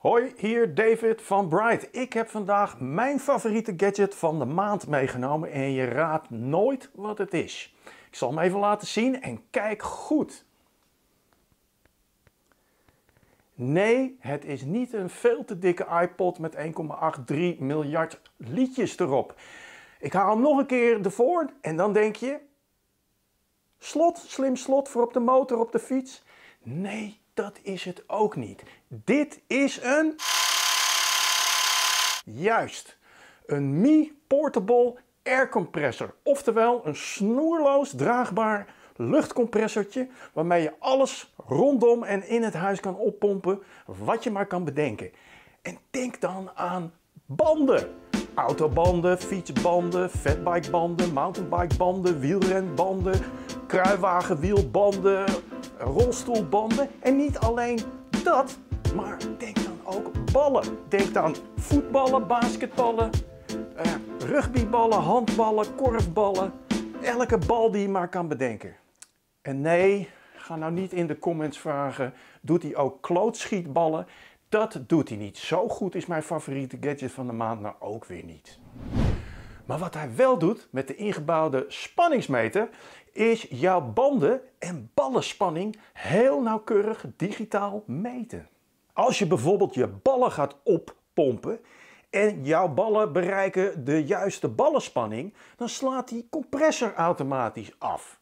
Hoi, hier David van Bright. Ik heb vandaag mijn favoriete gadget van de maand meegenomen en je raadt nooit wat het is. Ik zal hem even laten zien en kijk goed. Nee, het is niet een veel te dikke iPod met 1,83 miljard liedjes erop. Ik haal hem nog een keer ervoor en dan denk je... Slot, slim slot voor op de motor, op de fiets. Nee, dat is het ook niet. Dit is een... Juist, een Mi Portable Air Compressor. Oftewel een snoerloos draagbaar luchtcompressortje waarmee je alles rondom en in het huis kan oppompen wat je maar kan bedenken. En denk dan aan banden. Autobanden, fietsbanden, fatbikebanden, mountainbikebanden, wielrenbanden, kruiwagenwielbanden, rolstoelbanden. En niet alleen dat, maar denk dan ook ballen. Denk aan voetballen, basketballen, eh, rugbyballen, handballen, korfballen. Elke bal die je maar kan bedenken. En nee, ga nou niet in de comments vragen, doet hij ook klootschietballen? Dat doet hij niet. Zo goed is mijn favoriete gadget van de maand nou ook weer niet. Maar wat hij wel doet met de ingebouwde spanningsmeter is jouw banden en ballenspanning heel nauwkeurig digitaal meten. Als je bijvoorbeeld je ballen gaat oppompen en jouw ballen bereiken de juiste ballenspanning, dan slaat die compressor automatisch af.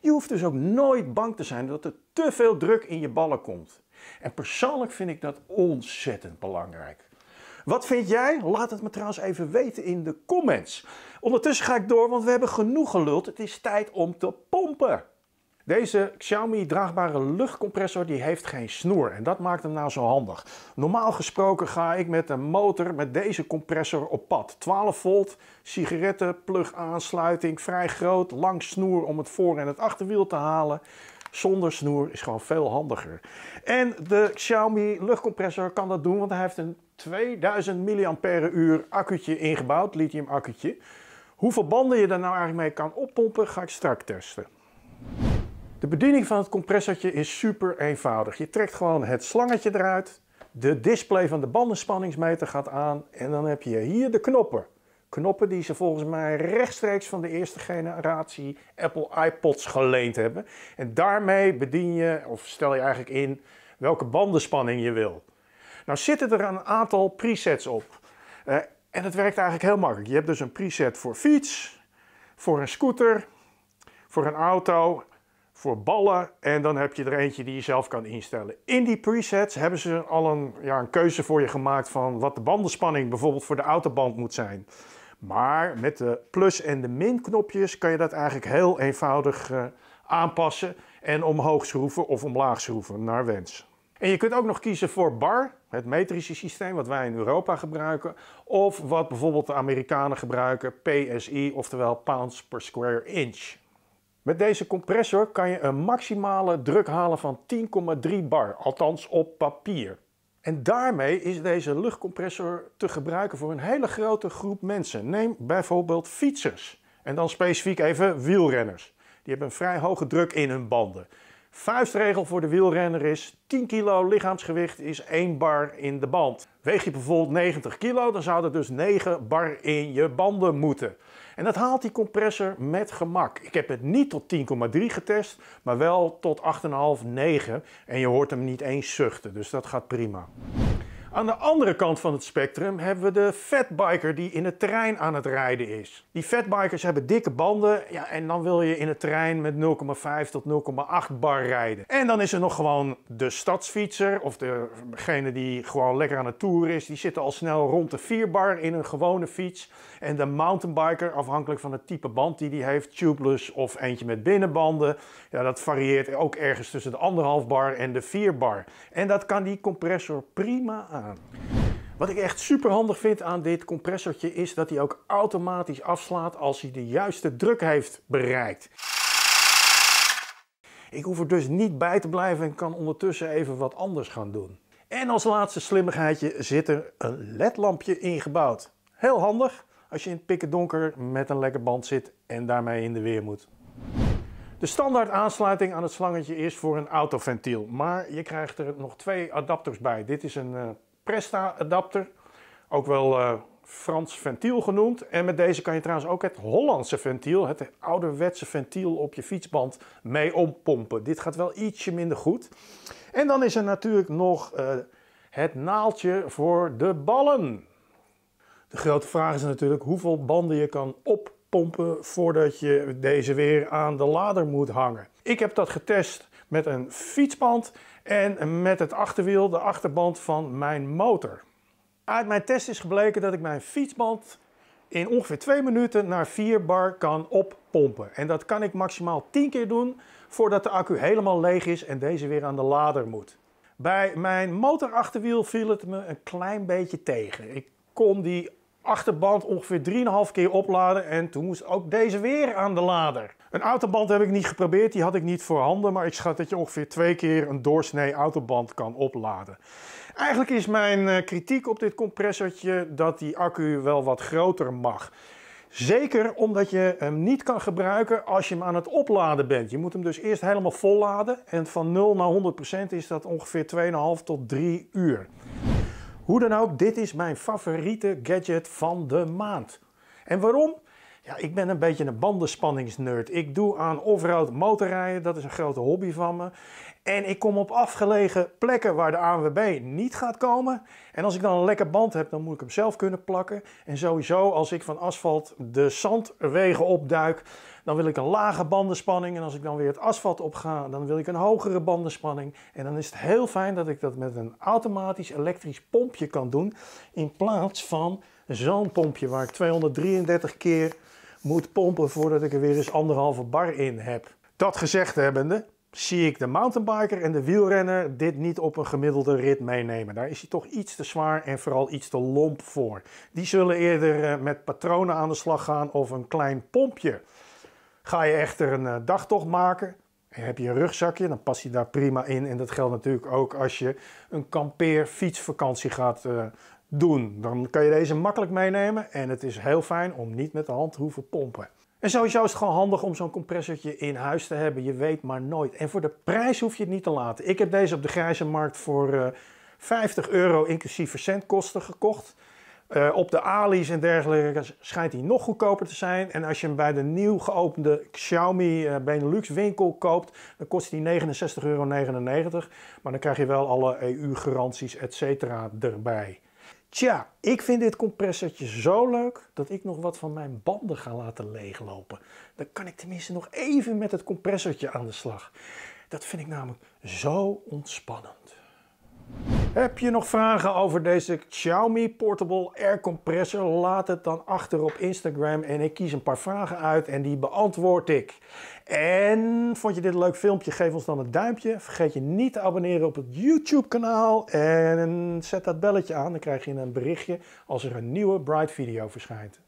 Je hoeft dus ook nooit bang te zijn dat er te veel druk in je ballen komt. En persoonlijk vind ik dat ontzettend belangrijk. Wat vind jij? Laat het me trouwens even weten in de comments. Ondertussen ga ik door, want we hebben genoeg geluld. Het is tijd om te pompen. Deze Xiaomi draagbare luchtcompressor die heeft geen snoer en dat maakt hem nou zo handig. Normaal gesproken ga ik met een motor met deze compressor op pad. 12 volt, sigaretten, aansluiting, vrij groot, lang snoer om het voor- en het achterwiel te halen. Zonder snoer is gewoon veel handiger. En de Xiaomi luchtcompressor kan dat doen, want hij heeft een 2000 mAh accu'tje ingebouwd, lithium accu'tje. Hoeveel banden je daar nou eigenlijk mee kan oppompen, ga ik straks testen. De bediening van het compressortje is super eenvoudig. Je trekt gewoon het slangetje eruit, de display van de bandenspanningsmeter gaat aan en dan heb je hier de knoppen. Knoppen die ze volgens mij rechtstreeks van de eerste generatie Apple iPods geleend hebben. En daarmee bedien je, of stel je eigenlijk in, welke bandenspanning je wil. Nou zitten er een aantal presets op. Eh, en het werkt eigenlijk heel makkelijk. Je hebt dus een preset voor fiets, voor een scooter, voor een auto, voor ballen. En dan heb je er eentje die je zelf kan instellen. In die presets hebben ze al een, ja, een keuze voor je gemaakt van wat de bandenspanning bijvoorbeeld voor de autoband moet zijn. Maar met de plus- en de min-knopjes kan je dat eigenlijk heel eenvoudig eh, aanpassen en omhoog schroeven of omlaag schroeven naar wens. En je kunt ook nog kiezen voor bar, het metrische systeem wat wij in Europa gebruiken, of wat bijvoorbeeld de Amerikanen gebruiken, PSI, oftewel pounds per square inch. Met deze compressor kan je een maximale druk halen van 10,3 bar, althans op papier. En daarmee is deze luchtcompressor te gebruiken voor een hele grote groep mensen. Neem bijvoorbeeld fietsers en dan specifiek even wielrenners. Die hebben een vrij hoge druk in hun banden. Vuistregel voor de wielrenner is 10 kilo lichaamsgewicht is 1 bar in de band. Weeg je bijvoorbeeld 90 kilo, dan zou er dus 9 bar in je banden moeten. En dat haalt die compressor met gemak. Ik heb het niet tot 10,3 getest, maar wel tot 8,5, 9. En je hoort hem niet eens zuchten, dus dat gaat prima. Aan de andere kant van het spectrum hebben we de fatbiker die in het terrein aan het rijden is. Die fatbikers hebben dikke banden ja, en dan wil je in het terrein met 0,5 tot 0,8 bar rijden. En dan is er nog gewoon de stadsfietser of degene die gewoon lekker aan het toer is. Die zitten al snel rond de 4 bar in een gewone fiets. En de mountainbiker, afhankelijk van het type band die die heeft, tubeless of eentje met binnenbanden. Ja, dat varieert ook ergens tussen de 1,5 bar en de 4 bar. En dat kan die compressor prima aan. Wat ik echt super handig vind aan dit compressortje is dat hij ook automatisch afslaat als hij de juiste druk heeft bereikt. Ik hoef er dus niet bij te blijven en kan ondertussen even wat anders gaan doen. En als laatste slimmigheidje zit er een ledlampje ingebouwd. Heel handig als je in het pikken donker met een lekker band zit en daarmee in de weer moet. De standaard aansluiting aan het slangetje is voor een autoventiel, maar je krijgt er nog twee adapters bij. Dit is een eh, Presta adapter. Ook wel eh, Frans ventiel genoemd. En met deze kan je trouwens ook het Hollandse ventiel, het ouderwetse ventiel op je fietsband, mee ompompen. Dit gaat wel ietsje minder goed. En dan is er natuurlijk nog eh, het naaltje voor de ballen. De grote vraag is natuurlijk hoeveel banden je kan oppompen voordat je deze weer aan de lader moet hangen. Ik heb dat getest met een fietsband en met het achterwiel de achterband van mijn motor. Uit mijn test is gebleken dat ik mijn fietsband in ongeveer 2 minuten naar 4 bar kan oppompen. En dat kan ik maximaal 10 keer doen voordat de accu helemaal leeg is en deze weer aan de lader moet. Bij mijn motorachterwiel viel het me een klein beetje tegen. Ik kon die achterband ongeveer 3,5 keer opladen en toen moest ook deze weer aan de lader. Een autoband heb ik niet geprobeerd, die had ik niet voorhanden, maar ik schat dat je ongeveer twee keer een doorsnee autoband kan opladen. Eigenlijk is mijn eh, kritiek op dit compressortje dat die accu wel wat groter mag. Zeker omdat je hem niet kan gebruiken als je hem aan het opladen bent. Je moet hem dus eerst helemaal volladen en van 0 naar 100% is dat ongeveer 2,5 tot 3 uur. Hoe dan ook, dit is mijn favoriete gadget van de maand. En waarom? Ja, ik ben een beetje een bandenspanningsnerd. Ik doe aan offroad motorrijden, dat is een grote hobby van me. En ik kom op afgelegen plekken waar de ANWB niet gaat komen. En als ik dan een lekker band heb, dan moet ik hem zelf kunnen plakken. En sowieso, als ik van asfalt de zandwegen opduik, dan wil ik een lage bandenspanning. En als ik dan weer het asfalt op ga, dan wil ik een hogere bandenspanning. En dan is het heel fijn dat ik dat met een automatisch elektrisch pompje kan doen. In plaats van zo'n pompje waar ik 233 keer moet pompen voordat ik er weer eens anderhalve bar in heb. Dat gezegd hebbende, zie ik de mountainbiker en de wielrenner dit niet op een gemiddelde rit meenemen. Daar is hij toch iets te zwaar en vooral iets te lomp voor. Die zullen eerder eh, met patronen aan de slag gaan of een klein pompje. Ga je echter een eh, dagtocht maken, en heb je een rugzakje, dan pas je daar prima in. En dat geldt natuurlijk ook als je een kampeerfietsvakantie gaat eh, doen. Dan kan je deze makkelijk meenemen en het is heel fijn om niet met de hand te hoeven pompen. En sowieso is het gewoon handig om zo'n compressortje in huis te hebben. Je weet maar nooit. En voor de prijs hoef je het niet te laten. Ik heb deze op de grijze markt voor uh, eh, 50 euro inclusief verzendkosten gekocht. Eh, op de Ali's en dergelijke schijnt hij nog goedkoper te zijn. En als je hem bij de nieuw geopende Xiaomi uh, Benelux winkel koopt, dan kost hij 69,99 euro. Maar dan krijg je wel alle EU-garanties, et erbij. Tja, ik vind dit compressertje zo leuk dat ik nog wat van mijn banden ga laten leeglopen. Dan kan ik tenminste nog even met het compressertje aan de slag. Dat vind ik namelijk zo ontspannend. Heb je nog vragen over deze Xiaomi Portable Air Compressor? Laat het dan achter op Instagram en ik kies een paar vragen uit en die beantwoord ik. En vond je dit een leuk filmpje? Geef ons dan een duimpje. Vergeet je niet te abonneren op het YouTube kanaal en zet dat belletje aan. Dan krijg je een berichtje als er een nieuwe Bright video verschijnt.